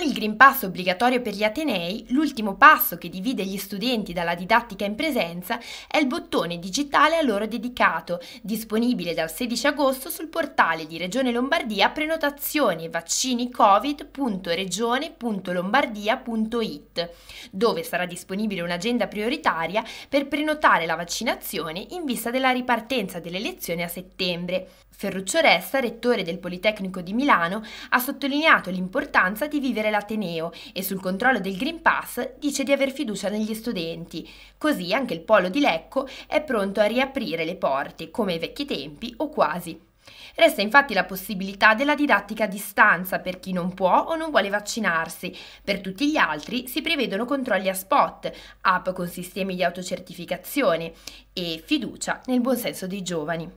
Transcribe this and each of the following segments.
Con il Green Pass obbligatorio per gli Atenei, l'ultimo passo che divide gli studenti dalla didattica in presenza è il bottone digitale a loro dedicato, disponibile dal 16 agosto sul portale di Regione Lombardia prenotazioni vaccinicovid.regione.lombardia.it, dove sarà disponibile un'agenda prioritaria per prenotare la vaccinazione in vista della ripartenza delle lezioni a settembre. Ferruccio Ressa, rettore del Politecnico di Milano, ha sottolineato l'importanza di vivere l'Ateneo e sul controllo del Green Pass dice di aver fiducia negli studenti. Così anche il polo di Lecco è pronto a riaprire le porte, come ai vecchi tempi o quasi. Resta infatti la possibilità della didattica a distanza per chi non può o non vuole vaccinarsi. Per tutti gli altri si prevedono controlli a spot, app con sistemi di autocertificazione e fiducia nel buon senso dei giovani.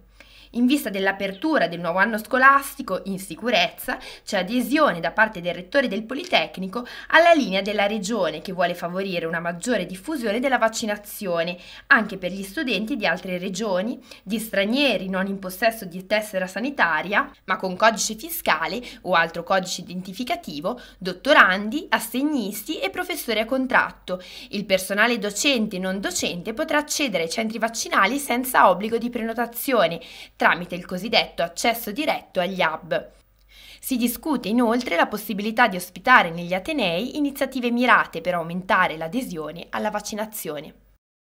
In vista dell'apertura del nuovo anno scolastico in sicurezza, c'è adesione da parte del rettore del Politecnico alla linea della Regione che vuole favorire una maggiore diffusione della vaccinazione anche per gli studenti di altre regioni, di stranieri non in possesso di tessera sanitaria, ma con codice fiscale o altro codice identificativo, dottorandi, assegnisti e professori a contratto. Il personale docente e non docente potrà accedere ai centri vaccinali senza obbligo di prenotazione, tramite il cosiddetto accesso diretto agli hub. Si discute inoltre la possibilità di ospitare negli Atenei iniziative mirate per aumentare l'adesione alla vaccinazione.